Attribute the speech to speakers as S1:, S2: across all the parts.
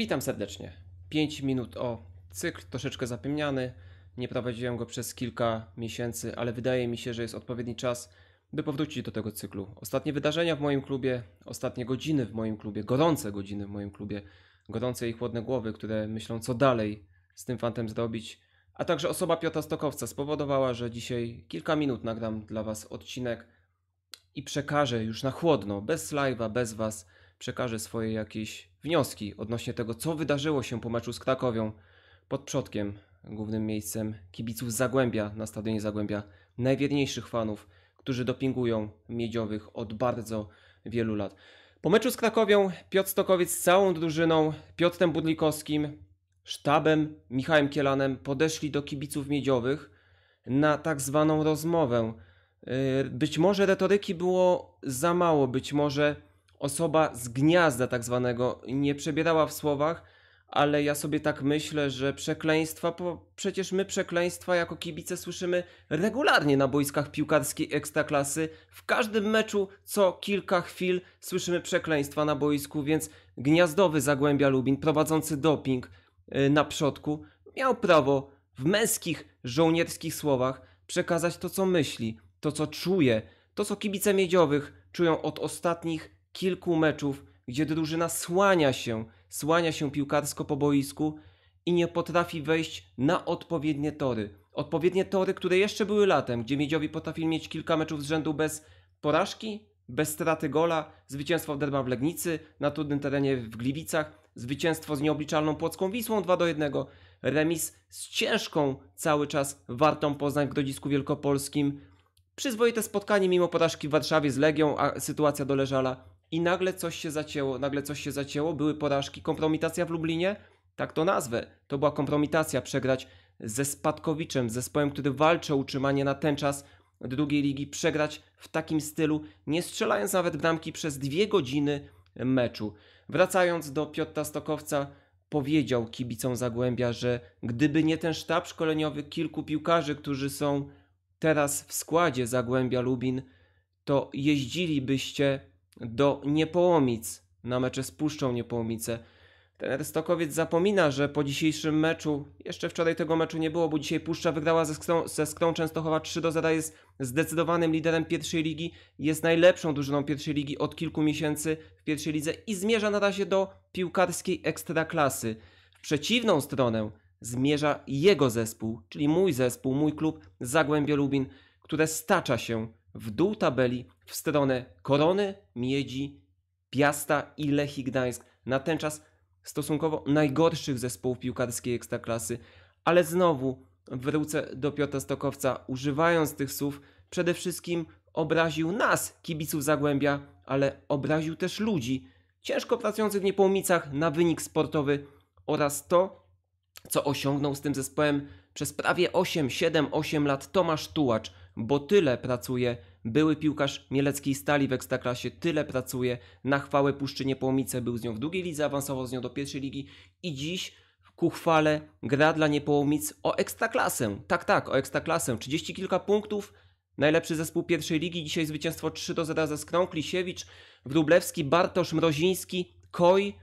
S1: Witam serdecznie. 5 minut o cykl, troszeczkę zapomniany. Nie prowadziłem go przez kilka miesięcy, ale wydaje mi się, że jest odpowiedni czas, by powrócić do tego cyklu. Ostatnie wydarzenia w moim klubie, ostatnie godziny w moim klubie, gorące godziny w moim klubie, gorące i chłodne głowy, które myślą, co dalej z tym fantem zrobić, a także osoba Piotra Stokowca spowodowała, że dzisiaj kilka minut nagram dla Was odcinek i przekażę już na chłodno, bez live'a, bez Was, przekażę swoje jakieś wnioski odnośnie tego, co wydarzyło się po meczu z Krakowią pod przodkiem, głównym miejscem kibiców Zagłębia na stadionie Zagłębia, najwierniejszych fanów, którzy dopingują miedziowych od bardzo wielu lat. Po meczu z Krakowią Piotr Stokowiec z całą drużyną, Piotrem Budlikowskim, sztabem, Michałem Kielanem podeszli do kibiców miedziowych na tak zwaną rozmowę. Yy, być może retoryki było za mało, być może osoba z gniazda tak zwanego nie przebierała w słowach, ale ja sobie tak myślę, że przekleństwa, bo przecież my przekleństwa jako kibice słyszymy regularnie na boiskach piłkarskiej ekstraklasy. W każdym meczu co kilka chwil słyszymy przekleństwa na boisku, więc gniazdowy Zagłębia Lubin prowadzący doping y, na przodku miał prawo w męskich żołnierskich słowach przekazać to co myśli, to co czuje, to co kibice miedziowych czują od ostatnich kilku meczów, gdzie drużyna słania się, słania się piłkarsko po boisku i nie potrafi wejść na odpowiednie tory. Odpowiednie tory, które jeszcze były latem, gdzie Miedziowi potrafili mieć kilka meczów z rzędu bez porażki, bez straty gola, zwycięstwo w Derba w Legnicy, na trudnym terenie w Gliwicach, zwycięstwo z nieobliczalną Płocką Wisłą 2 do 1, remis z ciężką cały czas Wartą Poznań w Grodzisku Wielkopolskim, przyzwoite spotkanie mimo porażki w Warszawie z Legią, a sytuacja do Leżala i nagle coś się zacięło, nagle coś się zacięło, były porażki, kompromitacja w Lublinie, tak to nazwę. To była kompromitacja przegrać ze Spadkowiczem, zespołem, który walczy o utrzymanie na ten czas drugiej ligi, przegrać w takim stylu, nie strzelając nawet bramki przez dwie godziny meczu. Wracając do Piotra Stokowca, powiedział kibicom Zagłębia, że gdyby nie ten sztab szkoleniowy kilku piłkarzy, którzy są teraz w składzie Zagłębia Lubin, to jeździlibyście do Niepołomic. Na mecze z Puszczą Niepołomice. Ten Stokowiec zapomina, że po dzisiejszym meczu, jeszcze wczoraj tego meczu nie było, bo dzisiaj Puszcza wygrała ze Skrą, ze Skrą Częstochowa 3 do 0, jest zdecydowanym liderem pierwszej ligi, jest najlepszą drużyną pierwszej ligi od kilku miesięcy w pierwszej lidze i zmierza na razie do piłkarskiej ekstraklasy. W przeciwną stronę zmierza jego zespół, czyli mój zespół, mój klub Zagłębie Lubin, które stacza się w dół tabeli w stronę Korony, Miedzi, Piasta i Lechii Gdańsk. Na ten czas stosunkowo najgorszych zespołów piłkarskiej ekstraklasy. Ale znowu wrócę do Piotra Stokowca. Używając tych słów, przede wszystkim obraził nas, kibiców Zagłębia, ale obraził też ludzi ciężko pracujących w Niepołomicach na wynik sportowy oraz to, co osiągnął z tym zespołem przez prawie 8, 7, 8 lat Tomasz Tułacz bo tyle pracuje były piłkarz Mieleckiej Stali w Ekstraklasie, tyle pracuje na chwałę Puszczynie Połomice, był z nią w drugiej lidze, awansował z nią do pierwszej ligi i dziś ku chwale gra dla Niepołomic o Ekstraklasę. Tak, tak, o Ekstraklasę. 30 kilka punktów, najlepszy zespół pierwszej ligi, dzisiaj zwycięstwo 3 do 0 ze Skrą, Klisiewicz, Wróblewski, Bartosz, Mroziński, Koj,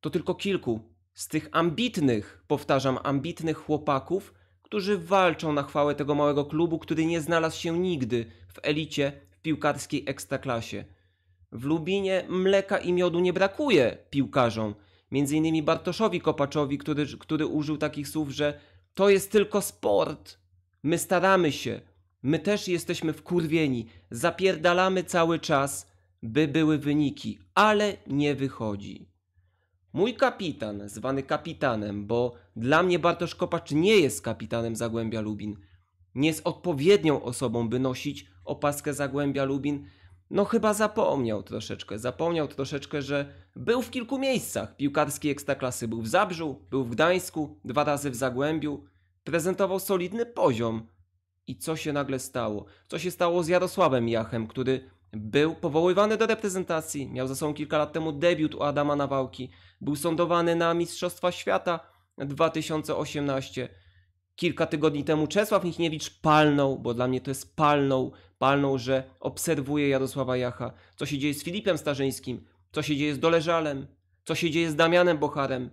S1: to tylko kilku z tych ambitnych, powtarzam, ambitnych chłopaków, którzy walczą na chwałę tego małego klubu, który nie znalazł się nigdy w elicie w piłkarskiej ekstraklasie. W Lubinie mleka i miodu nie brakuje piłkarzom. Między innymi Bartoszowi Kopaczowi, który, który użył takich słów, że to jest tylko sport. My staramy się. My też jesteśmy wkurwieni. Zapierdalamy cały czas, by były wyniki, ale nie wychodzi. Mój kapitan, zwany kapitanem, bo dla mnie Bartosz Kopacz nie jest kapitanem Zagłębia Lubin. Nie jest odpowiednią osobą, by nosić opaskę Zagłębia Lubin. No chyba zapomniał troszeczkę. Zapomniał troszeczkę, że był w kilku miejscach piłkarskiej ekstraklasy. Był w Zabrzu, był w Gdańsku, dwa razy w Zagłębiu. Prezentował solidny poziom. I co się nagle stało? Co się stało z Jarosławem Jachem, który był powoływany do reprezentacji, miał za sobą kilka lat temu debiut u Adama Nawałki, był sądowany na Mistrzostwa Świata 2018. Kilka tygodni temu Czesław Michniewicz palnął, bo dla mnie to jest palnął, palnął, że obserwuje Jarosława Jacha, co się dzieje z Filipem Starzyńskim, co się dzieje z Doleżalem, co się dzieje z Damianem Bocharem,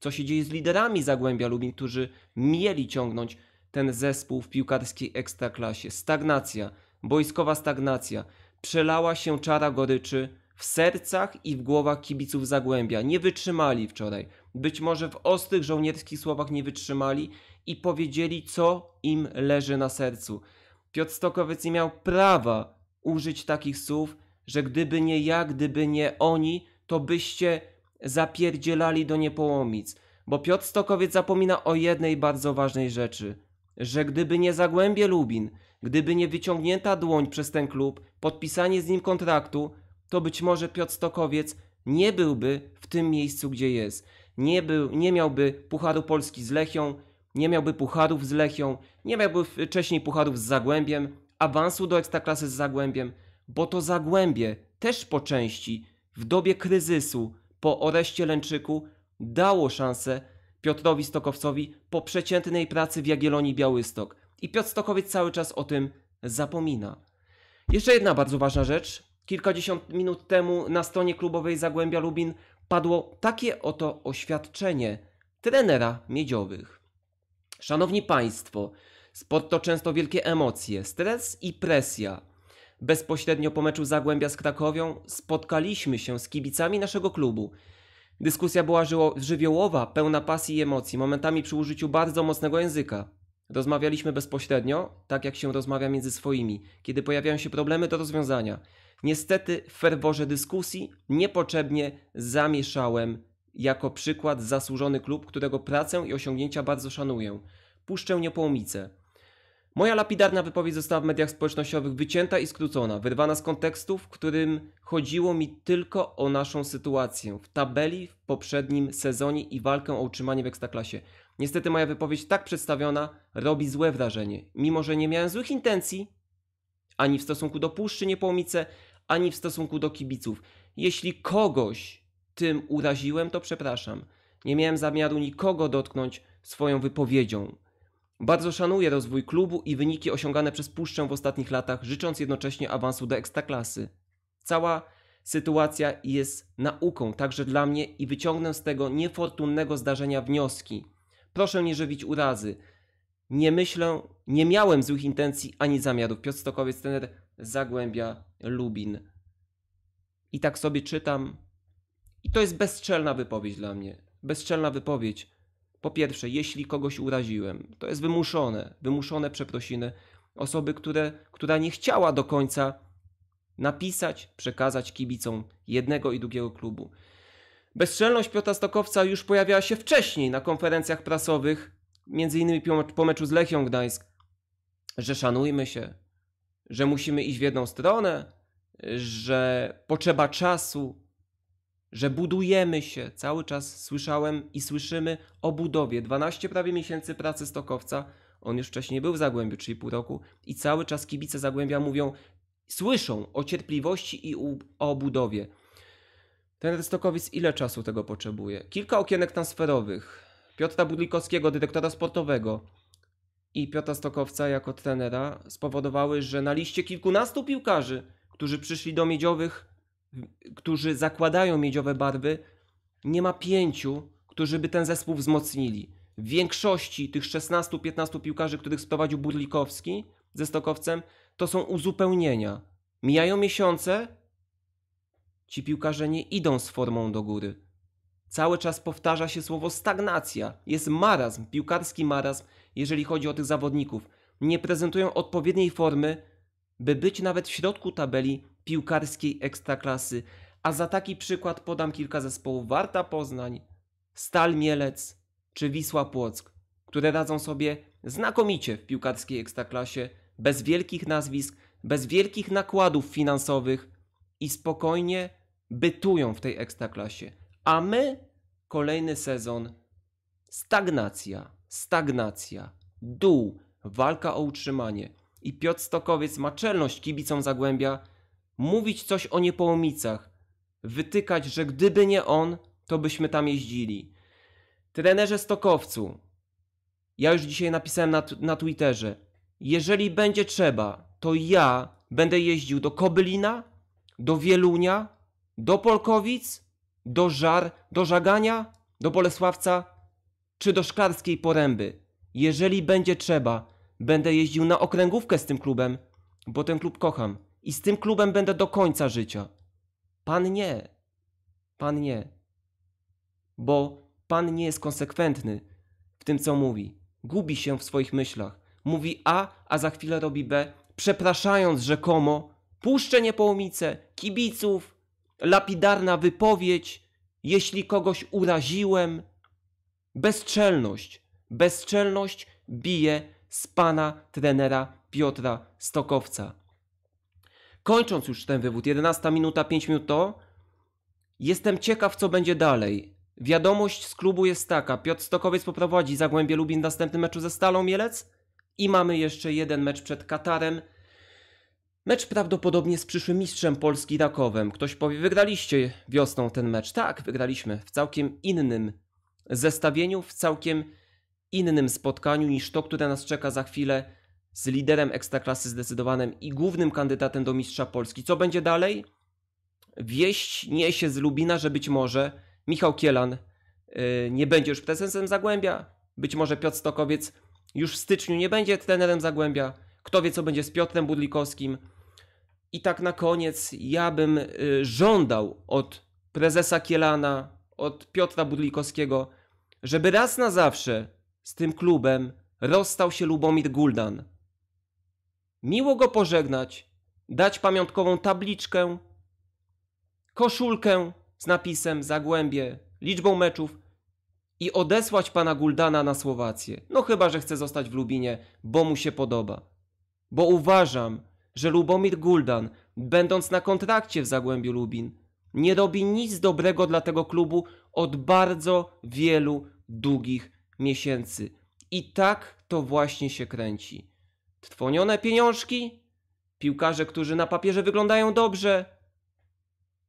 S1: co się dzieje z liderami Zagłębia Lubin, którzy mieli ciągnąć ten zespół w piłkarskiej ekstraklasie. Stagnacja, boiskowa stagnacja przelała się czara goryczy w sercach i w głowach kibiców Zagłębia. Nie wytrzymali wczoraj. Być może w ostrych żołnierskich słowach nie wytrzymali i powiedzieli, co im leży na sercu. Piotr Stokowiec nie miał prawa użyć takich słów, że gdyby nie ja, gdyby nie oni, to byście zapierdzielali do niepołomic. Bo Piotr Stokowiec zapomina o jednej bardzo ważnej rzeczy – że gdyby nie Zagłębie Lubin, gdyby nie wyciągnięta dłoń przez ten klub, podpisanie z nim kontraktu, to być może Piotr Stokowiec nie byłby w tym miejscu, gdzie jest. Nie, był, nie miałby Pucharu Polski z Lechią, nie miałby Pucharów z Lechią, nie miałby wcześniej Pucharów z Zagłębiem, awansu do Ekstraklasy z Zagłębiem, bo to Zagłębie też po części w dobie kryzysu po Oreście Lęczyku dało szansę Piotrowi Stokowcowi po przeciętnej pracy w Jagiellonii Białystok. I Piotr Stokowiec cały czas o tym zapomina. Jeszcze jedna bardzo ważna rzecz. Kilkadziesiąt minut temu na stronie klubowej Zagłębia Lubin padło takie oto oświadczenie trenera miedziowych. Szanowni Państwo, spod to często wielkie emocje, stres i presja. Bezpośrednio po meczu Zagłębia z Krakowią spotkaliśmy się z kibicami naszego klubu. Dyskusja była żywiołowa, pełna pasji i emocji, momentami przy użyciu bardzo mocnego języka. Rozmawialiśmy bezpośrednio, tak jak się rozmawia między swoimi. Kiedy pojawiają się problemy, to rozwiązania. Niestety w ferworze dyskusji niepotrzebnie zamieszałem jako przykład zasłużony klub, którego pracę i osiągnięcia bardzo szanuję. Puszczę niepołomicę. Moja lapidarna wypowiedź została w mediach społecznościowych wycięta i skrócona, wyrwana z kontekstu, w którym chodziło mi tylko o naszą sytuację w tabeli w poprzednim sezonie i walkę o utrzymanie w ekstraklasie. Niestety moja wypowiedź tak przedstawiona robi złe wrażenie, mimo że nie miałem złych intencji ani w stosunku do Puszczy Niepołomice, ani w stosunku do kibiców. Jeśli kogoś tym uraziłem, to przepraszam. Nie miałem zamiaru nikogo dotknąć swoją wypowiedzią. Bardzo szanuję rozwój klubu i wyniki osiągane przez Puszczę w ostatnich latach, życząc jednocześnie awansu do ekstraklasy. Cała sytuacja jest nauką także dla mnie i wyciągnę z tego niefortunnego zdarzenia wnioski. Proszę nie żywić urazy. Nie myślę, nie miałem złych intencji ani zamiarów. Piotr Stokowiec, tener Zagłębia Lubin. I tak sobie czytam. I to jest bezczelna wypowiedź dla mnie. Bezczelna wypowiedź. Po pierwsze, jeśli kogoś uraziłem, to jest wymuszone, wymuszone przeprosiny osoby, które, która nie chciała do końca napisać, przekazać kibicom jednego i drugiego klubu. Bezczelność Piotra Stokowca już pojawiała się wcześniej na konferencjach prasowych, m.in. po meczu z Lechią Gdańsk, że szanujmy się, że musimy iść w jedną stronę, że potrzeba czasu, że budujemy się. Cały czas słyszałem i słyszymy o budowie. 12 prawie miesięcy pracy Stokowca, on już wcześniej był w Zagłębiu, czyli pół roku, i cały czas kibice Zagłębia mówią, słyszą o cierpliwości i o budowie. Ten Stokowiec ile czasu tego potrzebuje? Kilka okienek transferowych. Piotra Budlikowskiego, dyrektora sportowego i Piotra Stokowca jako trenera spowodowały, że na liście kilkunastu piłkarzy, którzy przyszli do Miedziowych którzy zakładają miedziowe barwy, nie ma pięciu, którzy by ten zespół wzmocnili. W większości tych 16-15 piłkarzy, których sprowadził Burlikowski ze Stokowcem, to są uzupełnienia. Mijają miesiące, ci piłkarze nie idą z formą do góry. Cały czas powtarza się słowo stagnacja. Jest marazm, piłkarski marazm, jeżeli chodzi o tych zawodników. Nie prezentują odpowiedniej formy, by być nawet w środku tabeli piłkarskiej ekstraklasy. A za taki przykład podam kilka zespołów Warta Poznań, Stal Mielec czy Wisła Płock, które radzą sobie znakomicie w piłkarskiej ekstraklasie, bez wielkich nazwisk, bez wielkich nakładów finansowych i spokojnie bytują w tej ekstraklasie. A my kolejny sezon stagnacja, stagnacja, dół, walka o utrzymanie. I Piotr Stokowiec ma czelność kibicom Zagłębia mówić coś o niepołomicach, wytykać, że gdyby nie on, to byśmy tam jeździli. Trenerze Stokowcu, ja już dzisiaj napisałem na, na Twitterze, jeżeli będzie trzeba, to ja będę jeździł do Kobylina, do Wielunia, do Polkowic, do Żar, do Żagania, do Bolesławca czy do Szklarskiej Poręby. Jeżeli będzie trzeba, będę jeździł na okręgówkę z tym klubem, bo ten klub kocham i z tym klubem będę do końca życia. Pan nie. Pan nie. Bo pan nie jest konsekwentny w tym, co mówi. Gubi się w swoich myślach. Mówi A, a za chwilę robi B, przepraszając rzekomo, puszczę niepołomice, kibiców, lapidarna wypowiedź, jeśli kogoś uraziłem. Bezczelność. Bezczelność bije z pana trenera Piotra Stokowca kończąc już ten wywód, 11 minuta, 5 minut to, jestem ciekaw, co będzie dalej. Wiadomość z klubu jest taka, Piotr Stokowiec poprowadzi Zagłębie Lubin w następnym meczu ze Stalą Mielec i mamy jeszcze jeden mecz przed Katarem. Mecz prawdopodobnie z przyszłym mistrzem Polski Rakowem. Ktoś powie, wygraliście wiosną ten mecz. Tak, wygraliśmy w całkiem innym zestawieniu, w całkiem innym spotkaniu niż to, które nas czeka za chwilę z liderem ekstraklasy zdecydowanym i głównym kandydatem do mistrza Polski. Co będzie dalej? Wieść niesie z Lubina, że być może Michał Kielan y, nie będzie już prezesem Zagłębia, być może Piotr Stokowiec już w styczniu nie będzie trenerem Zagłębia, kto wie co będzie z Piotrem Budlikowskim. I tak na koniec ja bym y, żądał od prezesa Kielana, od Piotra Budlikowskiego, żeby raz na zawsze z tym klubem rozstał się Lubomir Guldan miło go pożegnać, dać pamiątkową tabliczkę, koszulkę z napisem Zagłębie, liczbą meczów i odesłać pana Guldana na Słowację. No chyba, że chce zostać w Lubinie, bo mu się podoba. Bo uważam, że Lubomir Guldan, będąc na kontrakcie w Zagłębiu Lubin, nie robi nic dobrego dla tego klubu od bardzo wielu długich miesięcy. I tak to właśnie się kręci. Stwonione pieniążki? Piłkarze, którzy na papierze wyglądają dobrze?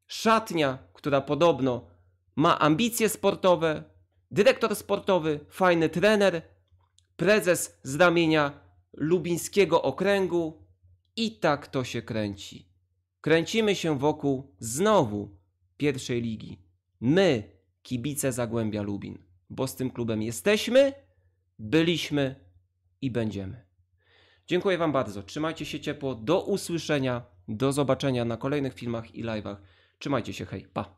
S1: Szatnia, która podobno ma ambicje sportowe? Dyrektor sportowy, fajny trener? Prezes z ramienia lubińskiego okręgu? I tak to się kręci. Kręcimy się wokół znowu pierwszej ligi. My, kibice Zagłębia Lubin, bo z tym klubem jesteśmy, byliśmy i będziemy. Dziękuję Wam bardzo. Trzymajcie się ciepło. Do usłyszenia. Do zobaczenia na kolejnych filmach i live'ach. Trzymajcie się. Hej. Pa.